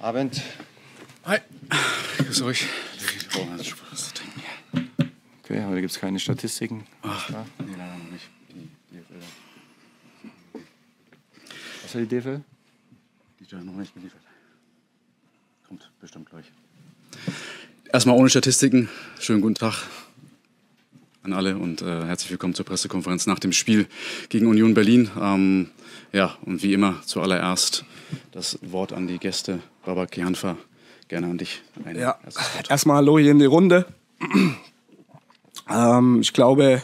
Abend. Hi. Grüß euch. Okay, aber da gibt es keine Statistiken. Ach, nee, leider noch nicht. Die DFL. Was hat die DFL? Die ist noch nicht geliefert. Kommt bestimmt gleich. Erstmal ohne Statistiken. Schönen guten Tag an alle und äh, herzlich willkommen zur Pressekonferenz nach dem Spiel gegen Union Berlin. Ähm, ja, und wie immer zuallererst das Wort an die Gäste. Babak Kianfa, gerne an dich. Ein ja, erstmal Hallo hier in die Runde. ähm, ich glaube,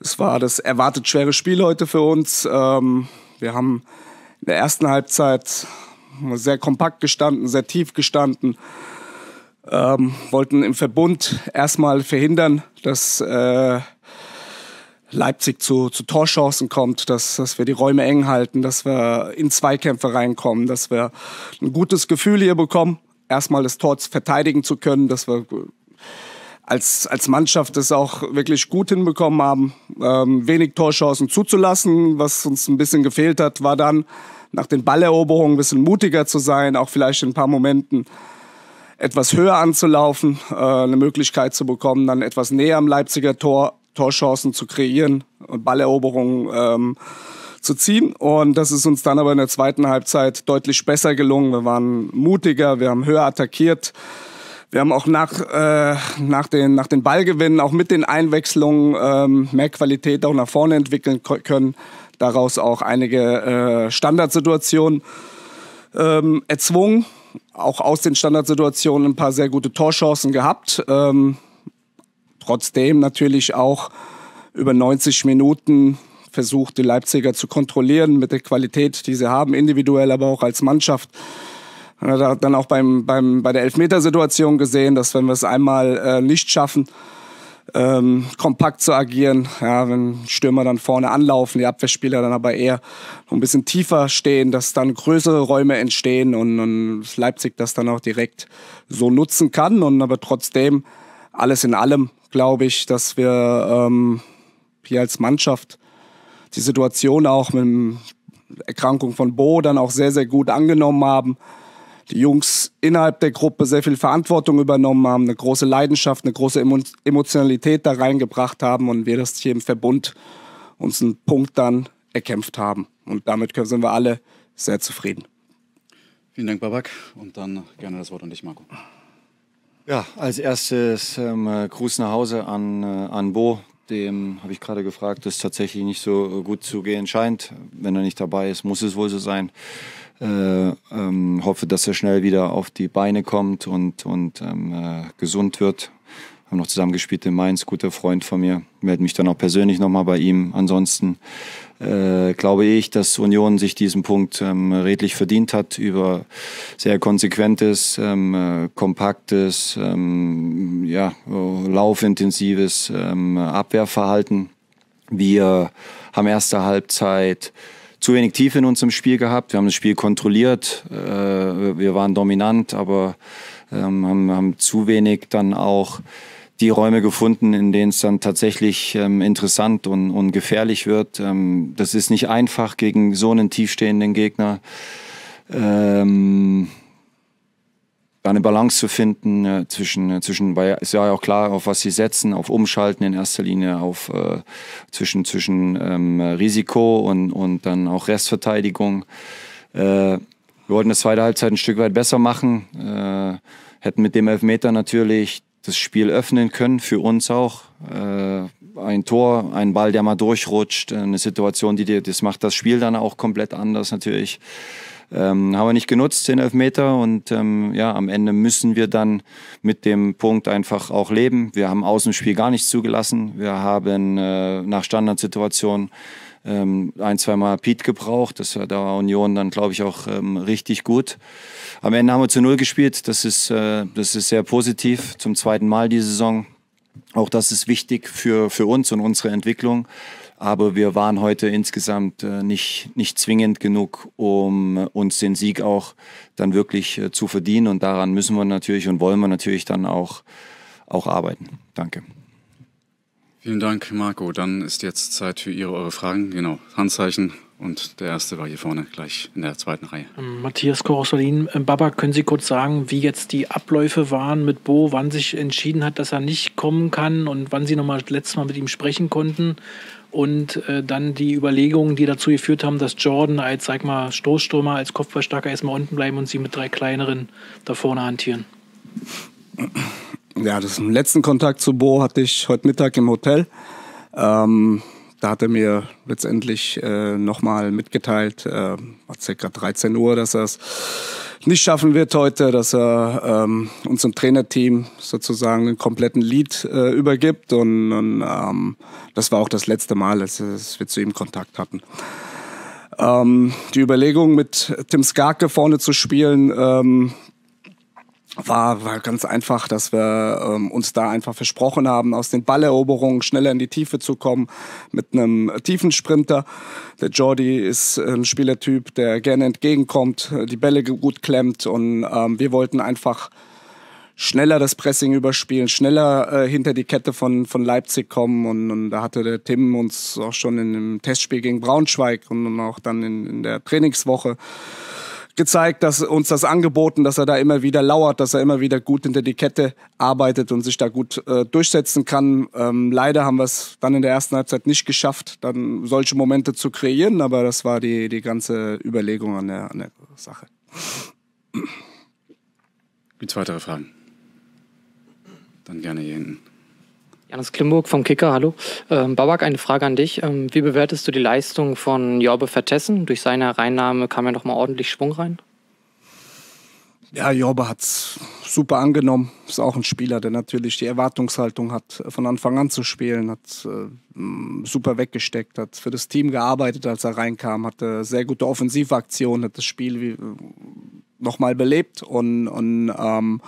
es war das erwartet schwere Spiel heute für uns. Ähm, wir haben in der ersten Halbzeit sehr kompakt gestanden, sehr tief gestanden ähm, wollten im Verbund erstmal verhindern, dass äh, Leipzig zu, zu Torchancen kommt, dass, dass wir die Räume eng halten, dass wir in Zweikämpfe reinkommen, dass wir ein gutes Gefühl hier bekommen, erstmal das Tor verteidigen zu können, dass wir als, als Mannschaft das auch wirklich gut hinbekommen haben, ähm, wenig Torchancen zuzulassen. Was uns ein bisschen gefehlt hat, war dann nach den Balleroberungen ein bisschen mutiger zu sein, auch vielleicht in ein paar Momenten etwas höher anzulaufen, äh, eine Möglichkeit zu bekommen, dann etwas näher am Leipziger Tor Torchancen zu kreieren und Balleroberungen ähm, zu ziehen. Und das ist uns dann aber in der zweiten Halbzeit deutlich besser gelungen. Wir waren mutiger, wir haben höher attackiert. Wir haben auch nach, äh, nach, den, nach den Ballgewinnen, auch mit den Einwechslungen ähm, mehr Qualität auch nach vorne entwickeln können. Daraus auch einige äh, Standardsituationen ähm, erzwungen auch aus den Standardsituationen ein paar sehr gute Torchancen gehabt. Ähm, trotzdem natürlich auch über 90 Minuten versucht, die Leipziger zu kontrollieren mit der Qualität, die sie haben, individuell, aber auch als Mannschaft. Dann auch beim, beim, bei der Elfmetersituation gesehen, dass wenn wir es einmal äh, nicht schaffen, ähm, kompakt zu agieren. Ja, wenn Stürmer dann vorne anlaufen, die Abwehrspieler dann aber eher ein bisschen tiefer stehen, dass dann größere Räume entstehen und, und Leipzig das dann auch direkt so nutzen kann. Und aber trotzdem, alles in allem, glaube ich, dass wir ähm, hier als Mannschaft die Situation auch mit der Erkrankung von Bo dann auch sehr, sehr gut angenommen haben die Jungs innerhalb der Gruppe sehr viel Verantwortung übernommen haben, eine große Leidenschaft, eine große Emotionalität da reingebracht haben und wir das hier im Verbund uns einen Punkt dann erkämpft haben. Und damit sind wir alle sehr zufrieden. Vielen Dank, Babak. Und dann gerne das Wort an dich, Marco. Ja, als erstes ähm, Gruß nach Hause an, äh, an Bo, dem, habe ich gerade gefragt, das tatsächlich nicht so gut zu gehen scheint. Wenn er nicht dabei ist, muss es wohl so sein. Äh, ähm, hoffe, dass er schnell wieder auf die Beine kommt und, und ähm, äh, gesund wird. Haben noch zusammengespielt in Mainz, guter Freund von mir. Melde mich dann auch persönlich nochmal bei ihm. Ansonsten äh, glaube ich, dass Union sich diesen Punkt ähm, redlich verdient hat über sehr konsequentes, ähm, äh, kompaktes, ähm, ja, laufintensives ähm, Abwehrverhalten. Wir haben erste Halbzeit zu wenig Tiefe in unserem Spiel gehabt. Wir haben das Spiel kontrolliert. Äh, wir waren dominant, aber ähm, haben, haben zu wenig dann auch die Räume gefunden, in denen es dann tatsächlich ähm, interessant und, und gefährlich wird. Ähm, das ist nicht einfach gegen so einen tiefstehenden Gegner. Ähm, eine Balance zu finden äh, zwischen, äh, zwischen, weil es ja auch klar, auf was sie setzen, auf Umschalten in erster Linie, auf äh, zwischen, zwischen ähm, Risiko und, und dann auch Restverteidigung. Äh, wir wollten das zweite Halbzeit ein Stück weit besser machen äh, hätten mit dem Elfmeter natürlich das Spiel öffnen können, für uns auch. Äh, ein Tor, ein Ball, der mal durchrutscht, äh, eine Situation, die dir, das macht das Spiel dann auch komplett anders natürlich. Ähm, haben wir nicht genutzt, 10 Elfmeter. Und ähm, ja, am Ende müssen wir dann mit dem Punkt einfach auch leben. Wir haben aus dem Spiel gar nichts zugelassen. Wir haben äh, nach Standardsituationen ähm, ein, zweimal Piet gebraucht. Das war, da war Union dann, glaube ich, auch ähm, richtig gut. Am Ende haben wir zu Null gespielt. Das ist, äh, das ist sehr positiv zum zweiten Mal die Saison. Auch das ist wichtig für, für uns und unsere Entwicklung. Aber wir waren heute insgesamt äh, nicht, nicht zwingend genug, um äh, uns den Sieg auch dann wirklich äh, zu verdienen. Und daran müssen wir natürlich und wollen wir natürlich dann auch, auch arbeiten. Danke. Vielen Dank, Marco. Dann ist jetzt Zeit für Ihre, eure Fragen. Genau, Handzeichen. Und der erste war hier vorne, gleich in der zweiten Reihe. Ähm, Matthias Korosolin, äh, Baba, können Sie kurz sagen, wie jetzt die Abläufe waren mit Bo, wann sich entschieden hat, dass er nicht kommen kann und wann Sie nochmal letztes Mal mit ihm sprechen konnten? Und äh, dann die Überlegungen, die dazu geführt haben, dass Jordan als, sag mal, Stoßstürmer, als Kopfballstarker erstmal unten bleiben und Sie mit drei kleineren da vorne hantieren ja, das den letzten Kontakt zu Bo hatte ich heute Mittag im Hotel. Ähm, da hat er mir letztendlich äh, nochmal mitgeteilt, äh, circa 13 Uhr, dass er es nicht schaffen wird heute, dass er ähm, unserem Trainerteam sozusagen den kompletten Lead äh, übergibt. Und, und ähm, das war auch das letzte Mal, dass, dass wir zu ihm Kontakt hatten. Ähm, die Überlegung, mit Tim Skarke vorne zu spielen, ähm, war, war ganz einfach, dass wir ähm, uns da einfach versprochen haben, aus den Balleroberungen schneller in die Tiefe zu kommen mit einem tiefen Sprinter. Der Jordi ist ein ähm, Spielertyp, der gerne entgegenkommt, äh, die Bälle gut klemmt und ähm, wir wollten einfach schneller das Pressing überspielen, schneller äh, hinter die Kette von, von Leipzig kommen. Und, und, da hatte der Tim uns auch schon in dem Testspiel gegen Braunschweig und, und auch dann in, in der Trainingswoche gezeigt, dass uns das angeboten, dass er da immer wieder lauert, dass er immer wieder gut hinter die Kette arbeitet und sich da gut äh, durchsetzen kann. Ähm, leider haben wir es dann in der ersten Halbzeit nicht geschafft, dann solche Momente zu kreieren, aber das war die, die ganze Überlegung an der, an der Sache. Gibt es weitere Fragen? Dann gerne hier hinten. Janis Klimburg vom Kicker, hallo. Ähm, Babak, eine Frage an dich. Ähm, wie bewertest du die Leistung von Jorbe Vertessen? Durch seine Reinnahme kam ja nochmal ordentlich Schwung rein. Ja, Jorbe hat es super angenommen. Ist auch ein Spieler, der natürlich die Erwartungshaltung hat, von Anfang an zu spielen. Hat äh, super weggesteckt, hat für das Team gearbeitet, als er reinkam. Hatte äh, sehr gute Offensivaktionen, hat das Spiel äh, nochmal belebt und, und ähm,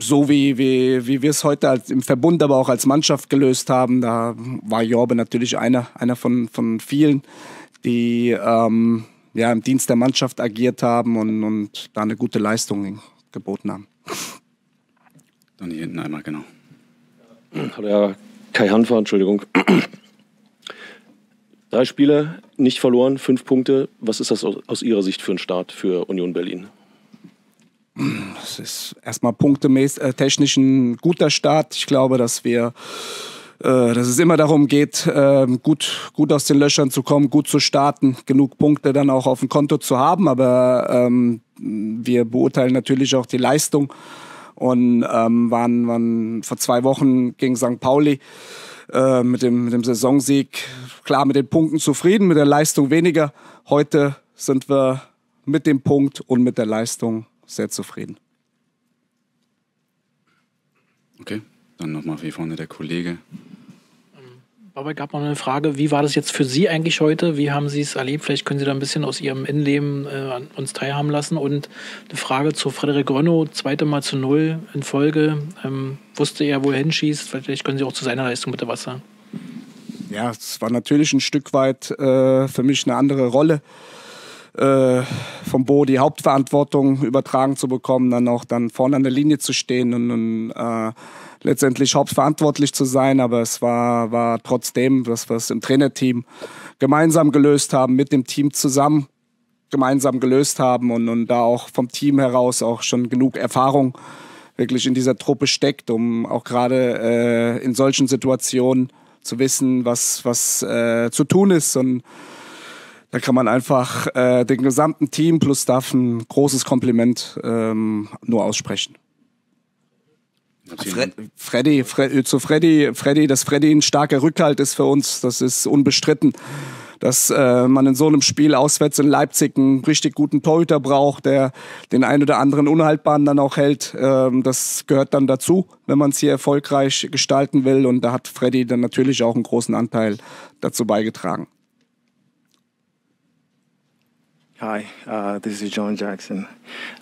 so wie, wie, wie wir es heute als, im Verbund, aber auch als Mannschaft gelöst haben. Da war Jorbe natürlich einer, einer von, von vielen, die ähm, ja, im Dienst der Mannschaft agiert haben und, und da eine gute Leistung geboten haben. Dann hier hinten einmal, genau. Hallo, ja, Kai Hanfer, Entschuldigung. Drei Spiele, nicht verloren, fünf Punkte. Was ist das aus Ihrer Sicht für einen Start für Union Berlin? Es ist erstmal punktemäßig äh, technisch ein guter Start. Ich glaube, dass wir äh, dass es immer darum geht, äh, gut, gut aus den Löchern zu kommen, gut zu starten, genug Punkte dann auch auf dem Konto zu haben. Aber ähm, wir beurteilen natürlich auch die Leistung und ähm, waren, waren vor zwei Wochen gegen St. Pauli äh, mit, dem, mit dem Saisonsieg klar mit den Punkten zufrieden, mit der Leistung weniger. Heute sind wir mit dem Punkt und mit der Leistung sehr zufrieden. Okay, dann nochmal wie vorne der Kollege. Dabei gab es noch eine Frage, wie war das jetzt für Sie eigentlich heute? Wie haben Sie es erlebt? Vielleicht können Sie da ein bisschen aus Ihrem Innenleben äh, an uns teilhaben lassen. Und eine Frage zu Frederik Renault, zweite Mal zu Null in Folge. Ähm, wusste er, wo er hinschießt? Vielleicht können Sie auch zu seiner Leistung bitte was sagen. Ja, es war natürlich ein Stück weit äh, für mich eine andere Rolle äh, vom Bo die Hauptverantwortung übertragen zu bekommen, dann auch dann vorne an der Linie zu stehen und, und äh, letztendlich hauptverantwortlich zu sein. Aber es war, war trotzdem, was wir es im Trainerteam gemeinsam gelöst haben, mit dem Team zusammen gemeinsam gelöst haben und, und da auch vom Team heraus auch schon genug Erfahrung wirklich in dieser Truppe steckt, um auch gerade äh, in solchen Situationen zu wissen, was, was äh, zu tun ist. Und da kann man einfach äh, den gesamten Team plus Staff ein großes Kompliment ähm, nur aussprechen. Fre Freddy, Fre äh, zu Freddy, Freddy, dass Freddy ein starker Rückhalt ist für uns, das ist unbestritten. Dass äh, man in so einem Spiel auswärts in Leipzig einen richtig guten Torhüter braucht, der den ein oder anderen Unhaltbaren dann auch hält, ähm, das gehört dann dazu, wenn man es hier erfolgreich gestalten will. Und da hat Freddy dann natürlich auch einen großen Anteil dazu beigetragen. Hi, uh, this is John Jackson.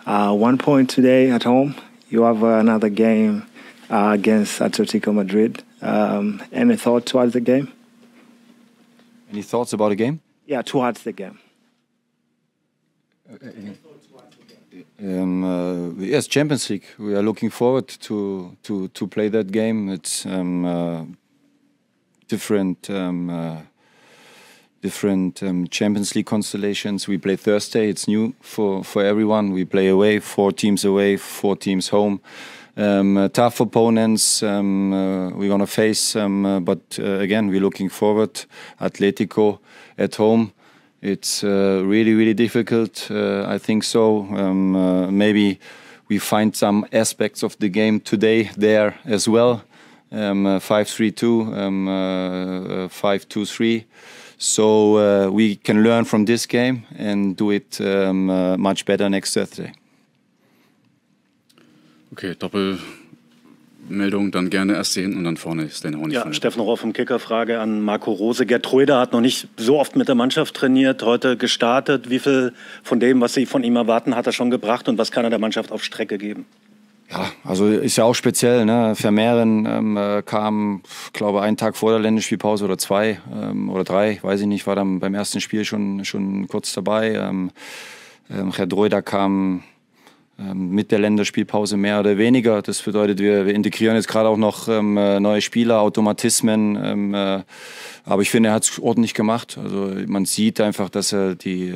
Uh, one point today at home. You have another game uh, against Atletico Madrid. Um, any thoughts towards the game? Any thoughts about the game? Yeah, towards the game. Uh, um, uh, yes, Champions League. We are looking forward to to to play that game. It's um, uh, different um, uh, different um, Champions League constellations. We play Thursday. It's new for, for everyone. We play away, four teams away, four teams home. Um, uh, tough opponents um, uh, we're going to face. Um, uh, but uh, again, we're looking forward. Atletico at home. It's uh, really, really difficult. Uh, I think so. Um, maybe we find some aspects of the game today there as well. Um, 5 3 2, 5 2 3. So uh, we can learn from this game and do it um, uh, much better next Thursday. Okay, Doppelmeldung, dann gerne erst hinten und dann vorne Stanley Hornig. Ja, Steffen Rohr vom Kicker, Frage an Marco Rose. Gertruida hat noch nicht so oft mit der Mannschaft trainiert, heute gestartet. Wie viel von dem, was Sie von ihm erwarten, hat er schon gebracht und was kann er der Mannschaft auf Strecke geben? Ja, also ist ja auch speziell. Ne? Vermehren ähm, äh, kam, glaube einen Tag vor der Länderspielpause oder zwei ähm, oder drei, weiß ich nicht, war dann beim ersten Spiel schon, schon kurz dabei. Ähm, ähm, Herr Droida kam ähm, mit der Länderspielpause mehr oder weniger. Das bedeutet, wir, wir integrieren jetzt gerade auch noch ähm, äh, neue Spieler, Automatismen. Ähm, äh, aber ich finde, er hat es ordentlich gemacht. Also man sieht einfach, dass er die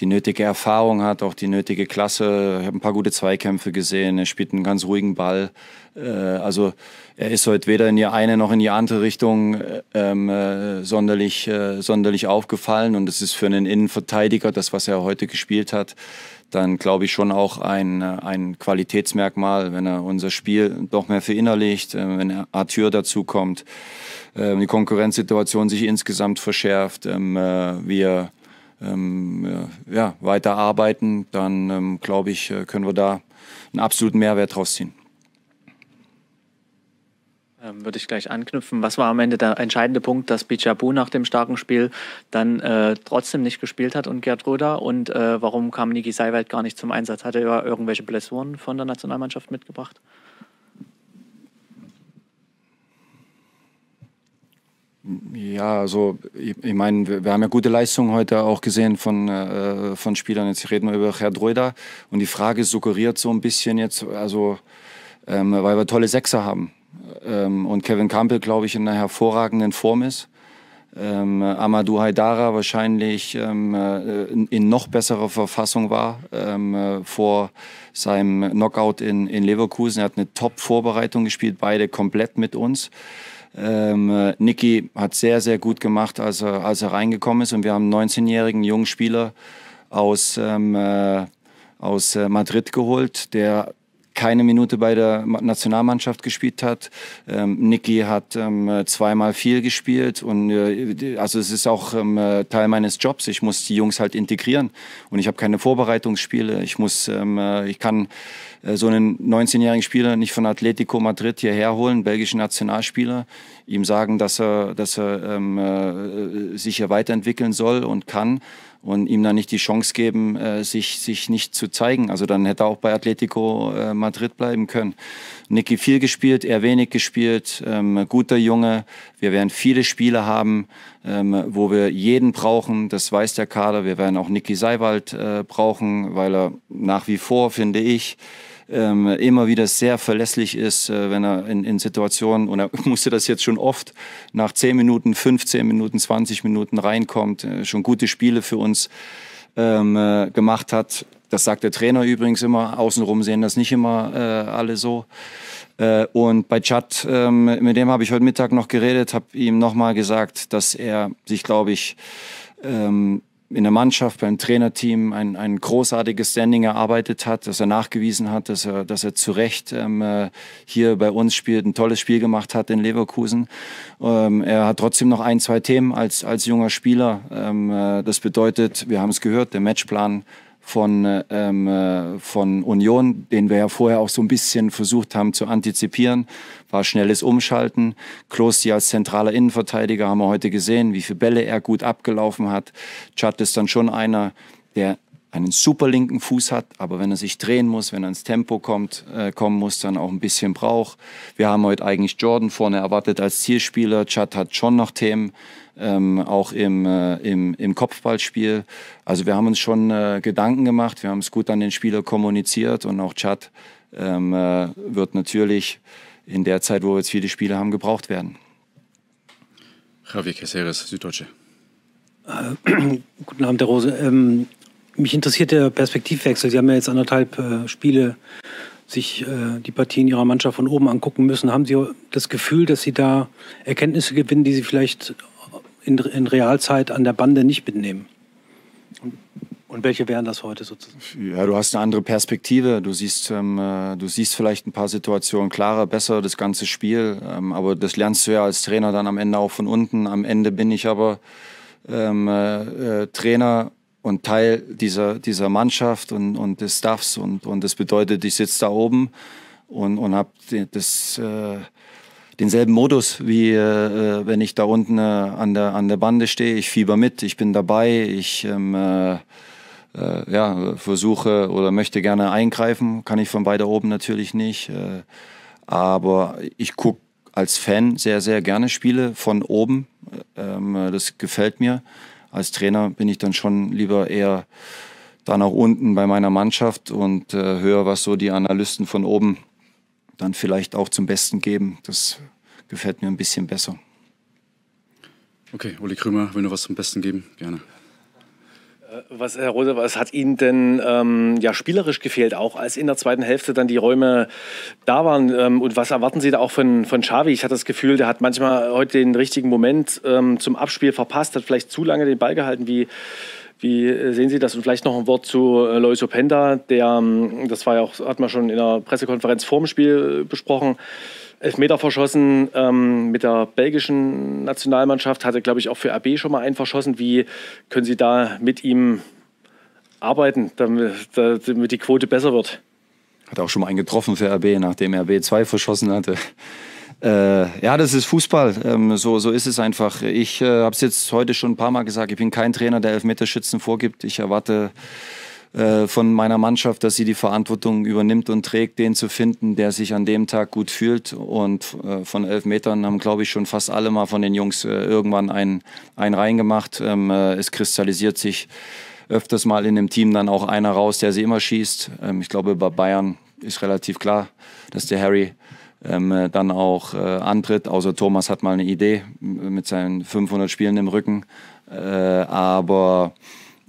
die nötige Erfahrung hat, auch die nötige Klasse. Ich habe ein paar gute Zweikämpfe gesehen. Er spielt einen ganz ruhigen Ball. Äh, also er ist heute weder in die eine noch in die andere Richtung äh, ähm, äh, sonderlich, äh, sonderlich aufgefallen. Und es ist für einen Innenverteidiger, das, was er heute gespielt hat, dann glaube ich schon auch ein, äh, ein Qualitätsmerkmal, wenn er unser Spiel doch mehr verinnerlicht, wenn Arthur dazukommt, die Konkurrenzsituation sich insgesamt verschärft, ähm, wir ähm, ja, weiter arbeiten, dann ähm, glaube ich, äh, können wir da einen absoluten Mehrwert draus ziehen. Ähm, würde ich gleich anknüpfen. Was war am Ende der entscheidende Punkt, dass Bichabu nach dem starken Spiel dann äh, trotzdem nicht gespielt hat und Gerd Röder? Und äh, warum kam Niki Seiwald gar nicht zum Einsatz? Hat er irgendwelche Blessuren von der Nationalmannschaft mitgebracht? Ja, also ich, ich meine, wir, wir, haben ja gute Leistungen heute auch gesehen von, äh, von Spielern. Jetzt reden wir über Herdroida und die Frage suggeriert so ein bisschen jetzt, also ähm, weil wir tolle Sechser haben ähm, und Kevin Campbell, glaube ich, in einer hervorragenden Form ist. Ähm, Amadou Haidara wahrscheinlich in, ähm, äh, in, noch besserer Verfassung war ähm, vor seinem Knockout in, in Leverkusen. Er hat eine Top-Vorbereitung gespielt, beide komplett mit uns. Ähm, äh, Niki hat sehr, sehr gut gemacht, als er, als er reingekommen ist. Und wir haben einen 19-jährigen Jungspieler aus, ähm, äh, aus äh, Madrid geholt, der keine Minute bei der Nationalmannschaft gespielt hat. Ähm, Niki hat ähm, zweimal viel gespielt und äh, also es ist auch ähm, Teil meines Jobs. Ich muss die Jungs halt integrieren und ich habe keine Vorbereitungsspiele. Ich muss, ähm, äh, ich kann äh, so einen 19-jährigen Spieler nicht von Atletico Madrid hierher holen, belgischen Nationalspieler, ihm sagen, dass er, dass er ähm, äh, sich hier weiterentwickeln soll und kann und ihm dann nicht die Chance geben, äh, sich, sich nicht zu zeigen. Also dann hätte er auch bei Atletico äh, Madrid bleiben können. Niki viel gespielt, er wenig gespielt, ähm, guter Junge. Wir werden viele Spiele haben, ähm, wo wir jeden brauchen, das weiß der Kader. Wir werden auch Niki Seiwald äh, brauchen, weil er nach wie vor, finde ich, ähm, immer wieder sehr verlässlich ist, äh, wenn er in, in, Situationen, und er musste das jetzt schon oft, nach 10 Minuten, 15 Minuten, 20 Minuten reinkommt, äh, schon gute Spiele für uns ähm, äh, gemacht hat. Das sagt der Trainer übrigens immer, außenrum sehen das nicht immer äh, alle so. Äh, und bei Chad, ähm, mit dem habe ich heute Mittag noch geredet, habe ihm nochmal gesagt, dass er sich, glaube ich, ähm, in der Mannschaft, beim Trainerteam ein, ein großartiges Standing erarbeitet hat, dass er nachgewiesen hat, dass er, dass er zu Recht ähm, äh, hier bei uns spielt, ein tolles Spiel gemacht hat in Leverkusen. Ähm, er hat trotzdem noch ein, zwei Themen als, als junger Spieler. Ähm, äh, das bedeutet, wir haben es gehört, der Matchplan von, äh, ähm, äh, von Union, den wir ja vorher auch so ein bisschen versucht haben zu antizipieren, war schnelles Umschalten. Klosti als zentraler Innenverteidiger haben wir heute gesehen, wie viele Bälle er gut abgelaufen hat. Chad ist dann schon einer, der einen super linken Fuß hat, aber wenn er sich drehen muss, wenn er ins Tempo kommt, äh, kommen muss, dann auch ein bisschen braucht. Wir haben heute eigentlich Jordan vorne erwartet als Zielspieler. Chad hat schon noch Themen, ähm, auch im, äh, im, im Kopfballspiel. Also wir haben uns schon äh, Gedanken gemacht, wir haben es gut an den Spieler kommuniziert und auch Chad ähm, äh, wird natürlich in der Zeit, wo wir jetzt viele Spiele haben, gebraucht werden. Javier Caceres, Süddeutsche. Äh, guten Abend, Herr Rose. Ähm, mich interessiert der Perspektivwechsel. Sie haben ja jetzt anderthalb äh, Spiele sich äh, die Partien Ihrer Mannschaft von oben angucken müssen. Haben Sie das Gefühl, dass Sie da Erkenntnisse gewinnen, die Sie vielleicht in, in Realzeit an der Bande nicht mitnehmen? Und welche wären das heute sozusagen? Ja, du hast eine andere Perspektive. Du siehst, ähm, äh, du siehst vielleicht ein paar Situationen klarer, besser, das ganze Spiel. Ähm, aber das lernst du ja als Trainer dann am Ende auch von unten. Am Ende bin ich aber ähm, äh, äh Trainer und Teil dieser, dieser Mannschaft und, und des Staffs. Und, und das bedeutet, ich sitze da oben und, und habe Äh, denselben Modus, wie äh, äh, wenn ich da unten äh, an, der, an der Bande stehe. Ich fieber mit, ich bin dabei, ich ähm, äh, äh ja, versuche oder möchte gerne eingreifen. Kann ich von weiter oben natürlich nicht. Äh, aber ich gucke als Fan sehr, sehr gerne Spiele von oben. Ähm, das gefällt mir als Trainer bin ich dann schon lieber eher da nach unten bei meiner Mannschaft und äh, höre, was so die Analysten von oben dann vielleicht auch zum Besten geben. Das gefällt mir ein bisschen besser. Okay, Uli Krümer will noch was zum Besten geben. Gerne. Was, Herr Rose, was hat Ihnen denn ähm, ja, spielerisch gefehlt, auch als in der zweiten Hälfte dann die Räume da waren? Ähm, und was erwarten Sie da auch von, von Xavi? Ich hatte das Gefühl, der hat manchmal heute den richtigen Moment ähm, zum Abspiel verpasst, hat vielleicht zu lange den Ball gehalten. Wie, wie äh, sehen Sie das? Und vielleicht noch ein Wort zu äh, Lois Openda, der, ähm, das war ja auch, hat man schon in der Pressekonferenz vorm Spiel äh, besprochen, Elfmeter verschossen ähm, mit der belgischen Nationalmannschaft, hatte, glaube ich, auch für RB schon mal einen verschossen. Wie können Sie da mit ihm arbeiten, damit, damit die Quote besser wird? Hat auch schon mal einen getroffen für RB, nachdem RB zwei verschossen hatte. Äh, ja, das ist Fußball. Ähm, so, so ist es einfach. Ich äh, habe es jetzt heute schon ein paar Mal gesagt. Ich bin kein Trainer, der Elfmeterschützen vorgibt. Ich erwarte äh, von meiner Mannschaft, dass sie die Verantwortung übernimmt und trägt, den zu finden, der sich an dem Tag gut fühlt. Und äh, von Elfmetern haben, glaube ich, schon fast alle mal von den Jungs äh, irgendwann einen, einen reingemacht. Ähm, es kristallisiert sich öfters mal in dem Team dann auch einer raus, der sie immer schießt. Ähm, ich glaube, bei Bayern ist relativ klar, dass der Harry ähm, äh, dann auch äh, antritt. Außer also Thomas hat mal eine Idee mit seinen 500 Spielen im Rücken. Äh, aber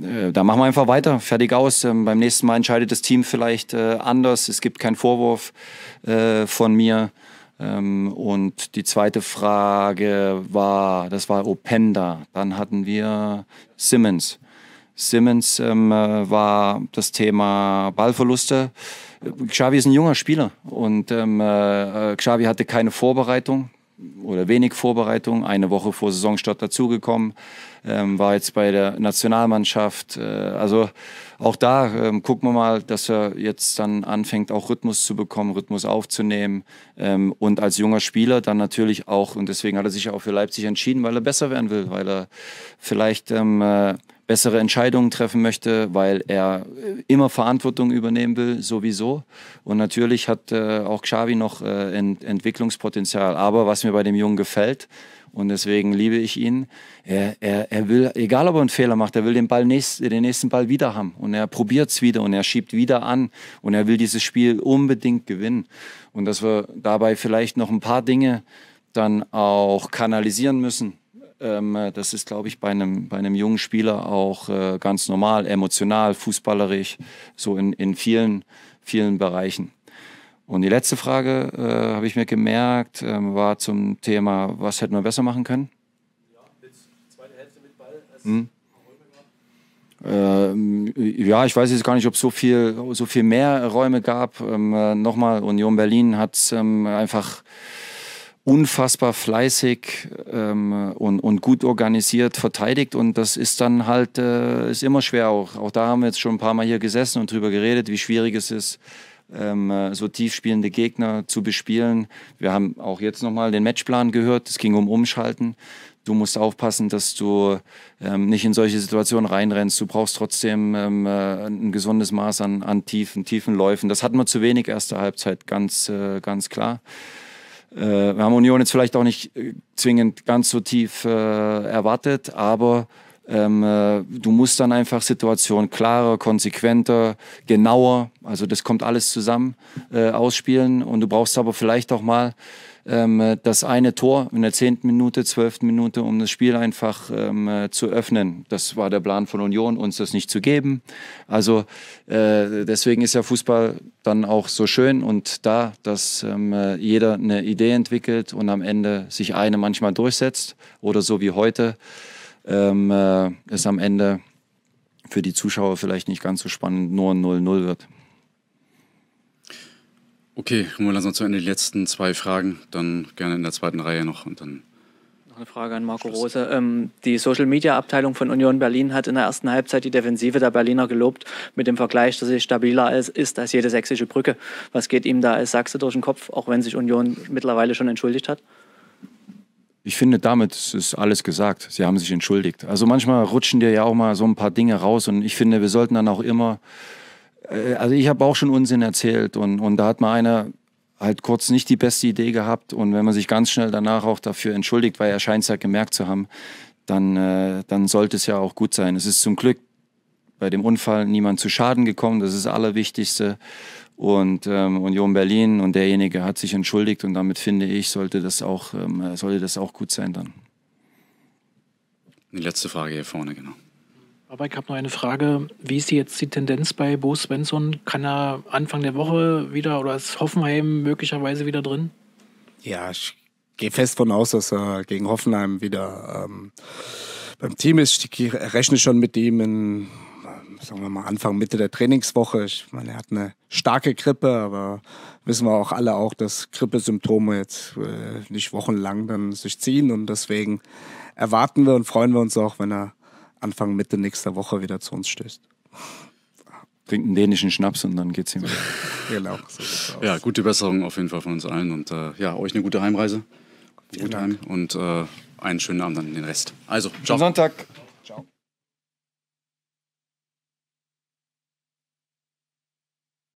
äh, da machen wir einfach weiter, fertig aus. Ähm, beim nächsten Mal entscheidet das Team vielleicht äh, anders. Es gibt keinen Vorwurf äh, von mir. Ähm, und die zweite Frage war, das war Openda. Dann hatten wir Simmons. Simmons ähm, war das Thema Ballverluste. Xavi ist ein junger Spieler und ähm, äh, äh, Xavi hatte keine Vorbereitung oder wenig Vorbereitung, eine Woche vor Saisonstart dazugekommen, ähm, war jetzt bei der Nationalmannschaft. Äh, also auch da ähm, gucken wir mal, dass er jetzt dann anfängt, auch Rhythmus zu bekommen, Rhythmus aufzunehmen ähm, und als junger Spieler dann natürlich auch, und deswegen hat er sich auch für Leipzig entschieden, weil er besser werden will, weil er vielleicht ähm, äh, bessere Entscheidungen treffen möchte, weil er äh, immer Verantwortung übernehmen will, sowieso. Und natürlich hat äh, auch Xavi noch äh, Ent Entwicklungspotenzial. Aber was mir bei dem Jungen gefällt, und deswegen liebe ich ihn. Er, er, er will, egal ob er einen Fehler macht, er will den, Ball nächst, den nächsten Ball wieder haben. Und er probiert es wieder und er schiebt wieder an. Und er will dieses Spiel unbedingt gewinnen. Und dass wir dabei vielleicht noch ein paar Dinge dann auch kanalisieren müssen, ähm, äh, das ist, glaube ich, bei einem, bei einem jungen Spieler auch äh, ganz normal, emotional, fußballerisch, so in, in vielen, vielen Bereichen. Und die letzte Frage äh, habe ich mir gemerkt, äh, war zum Thema, was hätten wir besser machen können? Ja, mit zweite Hälfte mit Ball. Als Hm. Ähm, ja, ich weiß jetzt gar nicht, ob es so viel, so viel mehr Räume gab. Ähm, äh, nochmal, Union Berlin hat es ähm, einfach unfassbar fleißig ähm, und, und gut organisiert verteidigt. Und das ist dann halt, äh, ist immer schwer auch. Auch da haben wir jetzt schon ein paar Mal hier gesessen und drüber geredet, wie schwierig es ist, ähm, äh, so tief spielende Gegner zu bespielen. Wir haben auch jetzt nochmal den Matchplan gehört. Es ging um Umschalten. Du musst aufpassen, dass du ähm, nicht in solche Situationen reinrennst. Du brauchst trotzdem ähm, äh, ein gesundes Maß an, an tiefen, tiefen Läufen. Das hatten wir zu wenig erste Halbzeit, ganz, äh, ganz klar. Äh, wir haben Union jetzt vielleicht auch nicht äh, zwingend ganz so tief äh, erwartet, aber ähm, äh, du musst dann einfach Situationen klarer, konsequenter, genauer, also das kommt alles zusammen, äh, ausspielen. Und du brauchst aber vielleicht auch mal ähm, äh, das eine Tor in der zehnten Minute, zwölften Minute, um das Spiel einfach ähm, äh, zu öffnen. Das war der Plan von Union, uns das nicht zu geben. Also äh, deswegen ist ja Fußball dann auch so schön und da, dass ähm, äh, jeder eine Idee entwickelt und am Ende sich eine manchmal durchsetzt oder so wie heute ähm, äh, es am Ende für die Zuschauer vielleicht nicht ganz so spannend nur ein 0-0 wird. Okay, kommen wir langsam zu Ende. Die letzten zwei Fragen, dann gerne in der zweiten Reihe noch und dann. Noch eine Frage an Marco Schluss. Rose. Ähm, die Social Media Abteilung von Union Berlin hat in der ersten Halbzeit die Defensive der Berliner gelobt, mit dem Vergleich, dass sie stabiler ist als jede sächsische Brücke. Was geht ihm da als Sachse durch den Kopf, auch wenn sich Union mittlerweile schon entschuldigt hat? Ich finde, damit ist alles gesagt. Sie haben sich entschuldigt. Also manchmal rutschen dir ja auch mal so ein paar Dinge raus und ich finde, wir sollten dann auch immer äh, also ich habe auch schon Unsinn erzählt und, und da hat mal einer halt kurz nicht die beste Idee gehabt und wenn man sich ganz schnell danach auch dafür entschuldigt, weil er scheint es ja gemerkt zu haben, dann, äh, dann sollte es ja auch gut sein. Es ist zum Glück bei dem Unfall niemand zu Schaden gekommen, das ist das Allerwichtigste. Und ähm, Union Berlin und derjenige hat sich entschuldigt und damit finde ich, sollte das auch, ähm, sollte das auch gut sein dann. Die letzte Frage hier vorne, genau. Aber ich habe noch eine Frage. Wie ist jetzt die Tendenz bei Bo Svensson? Kann er Anfang der Woche wieder oder ist Hoffenheim möglicherweise wieder drin? Ja, ich gehe fest von aus, dass er gegen Hoffenheim wieder ähm, beim Team ist. Ich rechne schon mit ihm in, sagen wir mal, Anfang, Mitte der Trainingswoche. Ich meine, er hat eine starke Grippe, aber wissen wir auch alle auch, dass Grippesymptome jetzt äh, nicht wochenlang dann sich ziehen und deswegen erwarten wir und freuen wir uns auch, wenn er Anfang, Mitte nächster Woche wieder zu uns stößt. Trinkt einen dänischen Schnaps und dann geht's ihm wieder. genau. So ja, gute Besserung auf jeden Fall von uns allen und äh, ja, euch eine gute Heimreise. Gute Heim und äh, einen schönen Abend an den Rest. Also, ciao. Sonntag.